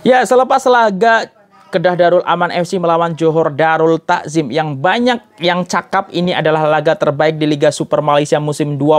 Ya, selepas laga Kedah Darul Aman FC melawan Johor Darul Takzim yang banyak yang cakap ini adalah laga terbaik di Liga Super Malaysia musim dua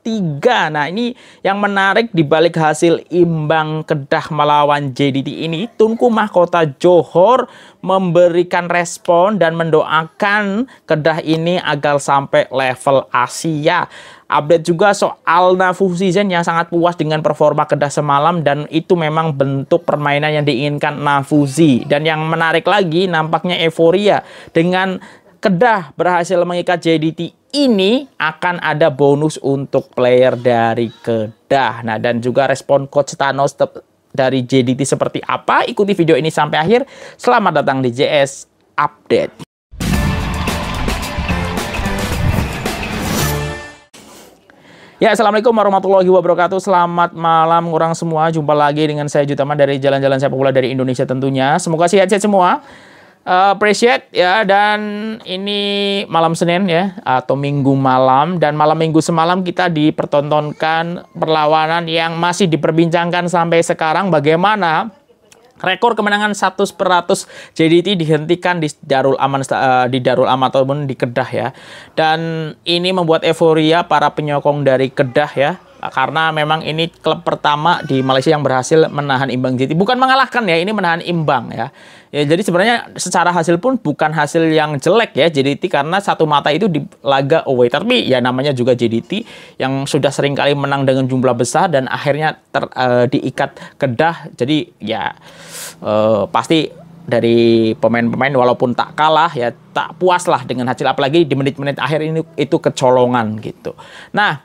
tiga. Nah, ini yang menarik di balik hasil imbang Kedah melawan JDT ini, Tunku Mahkota Johor memberikan respon dan mendoakan Kedah ini agar sampai level Asia. Update juga soal Nafu Season yang sangat puas dengan performa Kedah semalam dan itu memang bentuk permainan yang diinginkan Nafuzi. Dan yang menarik lagi nampaknya euforia dengan Kedah berhasil mengikat JDT ini akan ada bonus untuk player dari Kedah. Nah, dan juga respon coach Thanos dari JDT seperti apa? Ikuti video ini sampai akhir. Selamat datang di JS Update. Ya, Assalamualaikum warahmatullahi wabarakatuh. Selamat malam orang semua. Jumpa lagi dengan saya Jutama dari Jalan-Jalan Sepak Bola dari Indonesia tentunya. Semoga sehat-sehat semua. Eh, appreciate ya dan ini malam Senin ya atau Minggu malam dan malam Minggu semalam kita dipertontonkan perlawanan yang masih diperbincangkan sampai sekarang bagaimana rekor kemenangan 100 per 100 JDT dihentikan di Darul Aman eh, di Darul Aman ataupun di Kedah ya. Dan ini membuat euforia para penyokong dari Kedah ya karena memang ini klub pertama di Malaysia yang berhasil menahan imbang City. Bukan mengalahkan ya, ini menahan imbang ya. ya jadi sebenarnya secara hasil pun bukan hasil yang jelek ya JDT karena satu mata itu di laga away. Tapi ya namanya juga JDT yang sudah sering kali menang dengan jumlah besar dan akhirnya ter, uh, diikat kedah. Jadi ya uh, pasti dari pemain-pemain walaupun tak kalah ya tak puas lah dengan hasil apalagi di menit-menit akhir ini itu kecolongan gitu. Nah,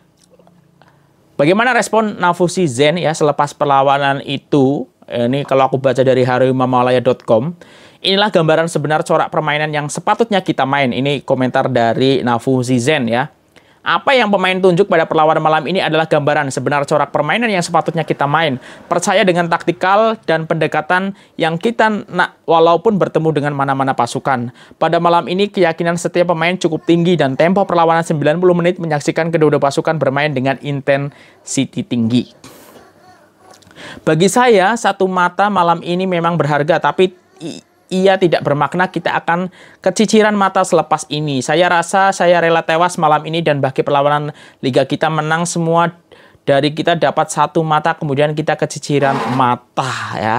Bagaimana respon Nafusi Zen ya selepas perlawanan itu? Eh, ini kalau aku baca dari harimamalaya.com. Inilah gambaran sebenar corak permainan yang sepatutnya kita main. Ini komentar dari Nafusi Zen ya. Apa yang pemain tunjuk pada perlawanan malam ini adalah gambaran sebenar corak permainan yang sepatutnya kita main. Percaya dengan taktikal dan pendekatan yang kita nak walaupun bertemu dengan mana-mana pasukan. Pada malam ini keyakinan setiap pemain cukup tinggi dan tempo perlawanan 90 menit menyaksikan kedua-dua pasukan bermain dengan intensity tinggi. Bagi saya, satu mata malam ini memang berharga, tapi ia tidak bermakna, kita akan keciciran mata selepas ini. Saya rasa saya rela tewas malam ini dan bagi perlawanan liga kita menang semua dari kita dapat satu mata kemudian kita keciciran mata ya.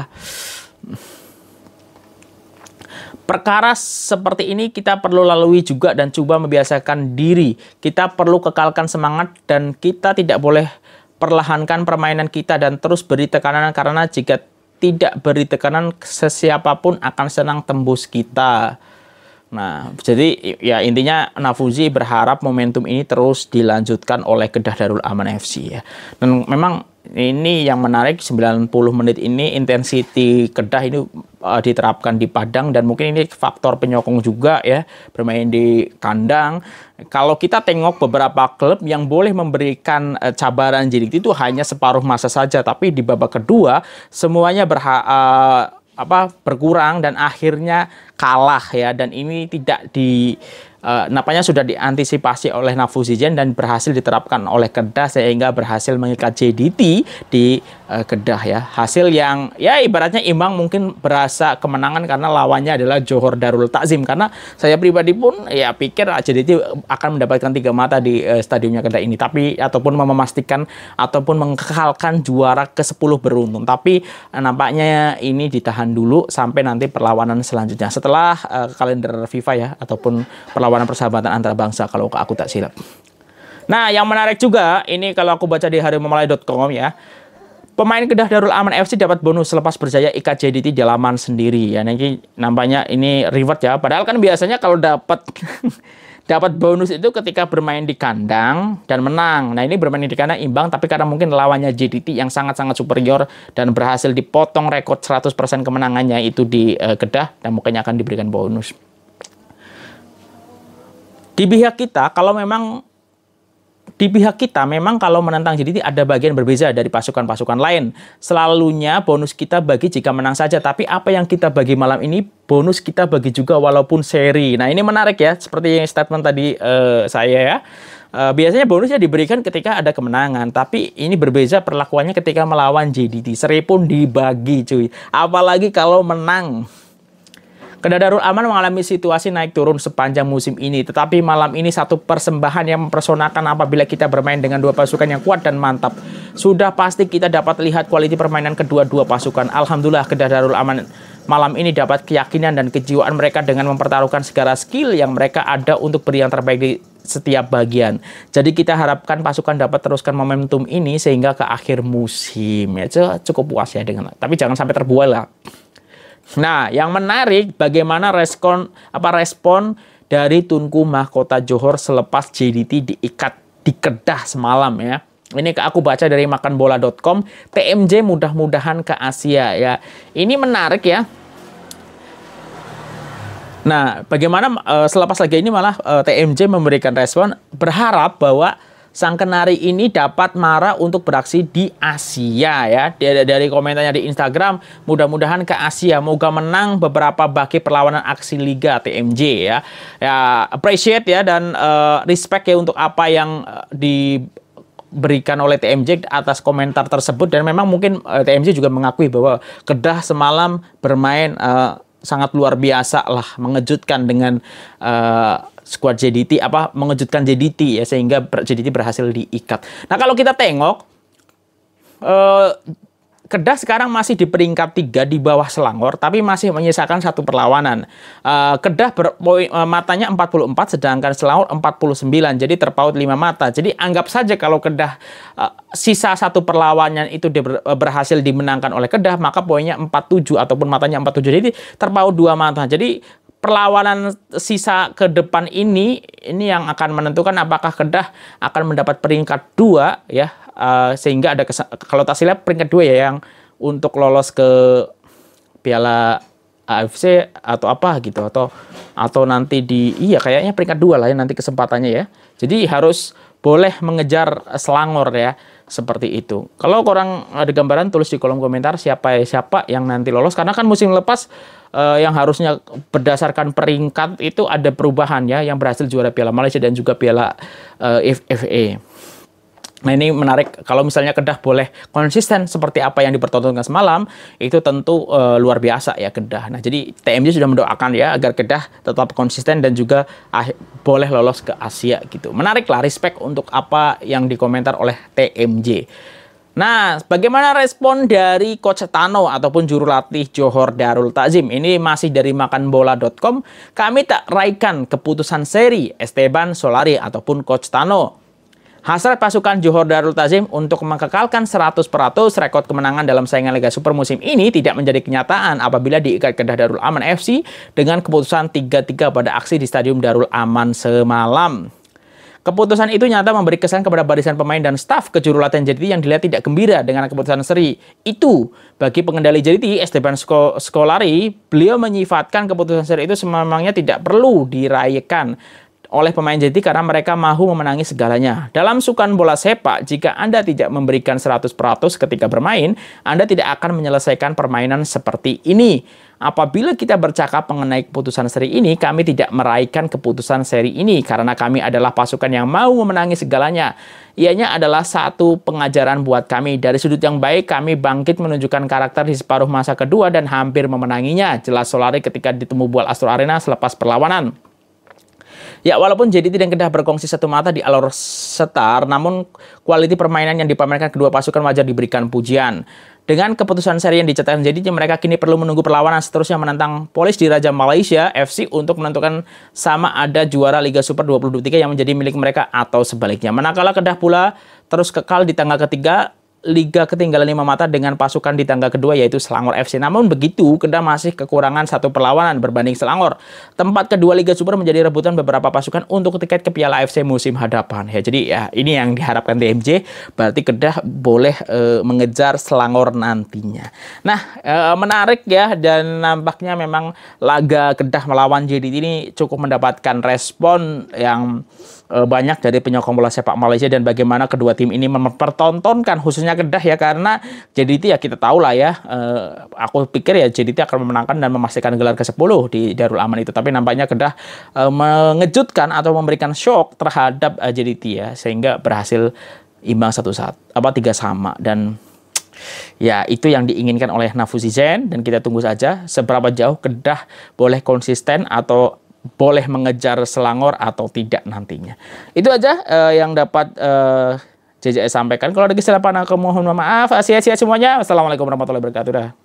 Perkara seperti ini kita perlu lalui juga dan coba membiasakan diri. Kita perlu kekalkan semangat dan kita tidak boleh perlahankan permainan kita dan terus beri tekanan karena jika tidak beri tekanan sesiapapun akan senang tembus kita Nah, jadi ya intinya Nafuzi berharap momentum ini terus dilanjutkan oleh Kedah Darul Aman FC ya. Dan memang ini yang menarik 90 menit ini intensity Kedah ini uh, diterapkan di Padang dan mungkin ini faktor penyokong juga ya bermain di kandang. Kalau kita tengok beberapa klub yang boleh memberikan uh, cabaran jadi itu hanya separuh masa saja tapi di babak kedua semuanya berha uh, apa berkurang dan akhirnya kalah ya dan ini tidak di uh, eh, napanya sudah diantisipasi oleh Nafusi Jen dan berhasil diterapkan oleh Kedah sehingga berhasil mengikat JDT di uh, Kedah ya. Hasil yang ya ibaratnya imbang mungkin berasa kemenangan karena lawannya adalah Johor Darul Takzim karena saya pribadi pun ya pikir ah, JDT akan mendapatkan tiga mata di uh, stadiumnya Kedah ini tapi ataupun memastikan ataupun mengkekalkan juara ke-10 beruntun tapi nampaknya ini ditahan dulu sampai nanti perlawanan selanjutnya. Setelah setelah uh, kalender FIFA ya ataupun perlawanan persahabatan antara bangsa kalau aku tak silap. Nah, yang menarik juga ini kalau aku baca di harimamalai.com ya. Pemain Kedah Darul Aman FC dapat bonus selepas berjaya IKJDT di laman sendiri ya. Nanti nampaknya ini reward ya. Padahal kan biasanya kalau dapat dapat bonus itu ketika bermain di kandang dan menang. Nah, ini bermain di kandang imbang tapi karena mungkin lawannya JDT yang sangat-sangat superior dan berhasil dipotong rekor 100% kemenangannya itu di uh, Kedah dan mungkin akan diberikan bonus. Di pihak kita kalau memang di pihak kita memang kalau menentang JDT ada bagian berbeza dari pasukan-pasukan lain. Selalunya bonus kita bagi jika menang saja, tapi apa yang kita bagi malam ini bonus kita bagi juga walaupun seri. Nah ini menarik ya, seperti yang statement tadi uh, saya ya. Uh, biasanya bonusnya diberikan ketika ada kemenangan, tapi ini berbeza perlakuannya ketika melawan JDT. Seri pun dibagi cuy, apalagi kalau menang. Kedah Darul Aman mengalami situasi naik turun sepanjang musim ini, tetapi malam ini satu persembahan yang mempersonakan apabila kita bermain dengan dua pasukan yang kuat dan mantap. Sudah pasti kita dapat lihat kualiti permainan kedua-dua pasukan. Alhamdulillah Kedah Darul Aman malam ini dapat keyakinan dan kejiwaan mereka dengan mempertaruhkan segala skill yang mereka ada untuk beri yang terbaik di setiap bagian. Jadi kita harapkan pasukan dapat teruskan momentum ini sehingga ke akhir musim. Ya cukup puas ya dengan. Tapi jangan sampai terbuai lah. Nah, yang menarik bagaimana respon apa respon dari Tunku Mahkota Johor selepas JDT diikat di Kedah semalam ya. Ini aku baca dari makanbola.com, TMJ mudah-mudahan ke Asia ya. Ini menarik ya. Nah, bagaimana uh, selepas lagi ini malah uh, eh, TMJ memberikan respon berharap bahwa sang kenari ini dapat marah untuk beraksi di Asia ya. Dari, dari komentarnya di Instagram, mudah-mudahan ke Asia, moga menang beberapa bagi perlawanan aksi Liga TMJ ya. Ya appreciate ya dan uh, respect ya untuk apa yang uh, eh, di diberikan oleh TMJ atas komentar tersebut dan memang mungkin uh, eh, TMJ juga mengakui bahwa Kedah semalam bermain uh, sangat luar biasa lah mengejutkan dengan uh, squad JDT apa mengejutkan JDT ya sehingga JDT berhasil diikat. Nah, kalau kita tengok eh Kedah sekarang masih di peringkat tiga di bawah Selangor, tapi masih menyisakan satu perlawanan. Eh, Kedah eh, matanya empat matanya 44, sedangkan Selangor 49, jadi terpaut lima mata. Jadi anggap saja kalau Kedah eh, sisa satu perlawanan itu di, eh, berhasil dimenangkan oleh Kedah, maka poinnya 47 ataupun matanya 47, jadi terpaut dua mata. Jadi perlawanan sisa ke depan ini ini yang akan menentukan apakah Kedah akan mendapat peringkat dua ya uh, sehingga ada kalau tak silap peringkat dua ya yang untuk lolos ke Piala AFC atau apa gitu atau atau nanti di iya kayaknya peringkat dua lah ya nanti kesempatannya ya jadi harus boleh mengejar Selangor ya seperti itu. Kalau kurang ada gambaran tulis di kolom komentar siapa ya, siapa yang nanti lolos karena kan musim lepas eh, yang harusnya berdasarkan peringkat itu ada perubahan ya yang berhasil juara Piala Malaysia dan juga Piala eh, FFA. Nah ini menarik kalau misalnya Kedah boleh konsisten seperti apa yang dipertontonkan semalam itu tentu e, luar biasa ya Kedah. Nah jadi TMJ sudah mendoakan ya agar Kedah tetap konsisten dan juga ah, boleh lolos ke Asia gitu. Menarik lah respect untuk apa yang dikomentar oleh TMJ. Nah, bagaimana respon dari Coach Tano ataupun juru latih Johor Darul Takzim? Ini masih dari makanbola.com. Kami tak raikan keputusan seri Esteban Solari ataupun Coach Tano. Hasrat pasukan Johor Darul Tazim untuk mengekalkan 100% rekod kemenangan dalam saingan Liga Super musim ini tidak menjadi kenyataan apabila diikat Kedah Darul Aman FC dengan keputusan 3-3 pada aksi di Stadium Darul Aman semalam. Keputusan itu nyata memberi kesan kepada barisan pemain dan staf kejurulatan latihan yang dilihat tidak gembira dengan keputusan seri. Itu, bagi pengendali JDT, Esteban Skolari, beliau menyifatkan keputusan seri itu sememangnya tidak perlu dirayakan oleh pemain JT karena mereka mahu memenangi segalanya. Dalam sukan bola sepak, jika Anda tidak memberikan 100% ketika bermain, Anda tidak akan menyelesaikan permainan seperti ini. Apabila kita bercakap mengenai keputusan seri ini, kami tidak meraihkan keputusan seri ini karena kami adalah pasukan yang mau memenangi segalanya. Ianya adalah satu pengajaran buat kami. Dari sudut yang baik, kami bangkit menunjukkan karakter di separuh masa kedua dan hampir memenanginya. Jelas Solari ketika ditemu buat Astro Arena selepas perlawanan. Ya, walaupun jadi tidak kedah berkongsi satu mata di Alor setar, namun kualiti permainan yang dipamerkan kedua pasukan wajar diberikan pujian. Dengan keputusan seri yang dicetak menjadi mereka kini perlu menunggu perlawanan seterusnya menantang Polis di Raja Malaysia FC untuk menentukan sama ada juara Liga Super 2023 yang menjadi milik mereka atau sebaliknya. Manakala Kedah pula terus kekal di tangga ketiga Liga ketinggalan 5 mata dengan pasukan di tangga kedua yaitu Selangor FC. Namun begitu, Kedah masih kekurangan satu perlawanan berbanding Selangor. Tempat kedua Liga Super menjadi rebutan beberapa pasukan untuk tiket ke Piala FC musim hadapan. Ya, jadi ya ini yang diharapkan TMJ. Berarti Kedah boleh e, mengejar Selangor nantinya. Nah, e, menarik ya dan nampaknya memang laga Kedah melawan JDT ini cukup mendapatkan respon yang Eh, banyak dari penyokong bola sepak Malaysia dan bagaimana kedua tim ini mempertontonkan khususnya Kedah ya karena JDT ya kita tahu lah ya uh, aku pikir ya JDT akan memenangkan dan memastikan gelar ke-10 di Darul Aman itu tapi nampaknya Kedah uh, mengejutkan atau memberikan shock terhadap uh, JDT ya sehingga berhasil imbang satu saat apa tiga sama dan Ya, itu yang diinginkan oleh Nafusi Zen dan kita tunggu saja seberapa jauh Kedah boleh konsisten atau boleh mengejar Selangor atau tidak nantinya. Itu aja uh, yang dapat uh, eh, JJS sampaikan. Kalau ada kesalahan aku mohon maaf. Sia-sia semuanya. Assalamualaikum warahmatullahi wabarakatuh. Dah.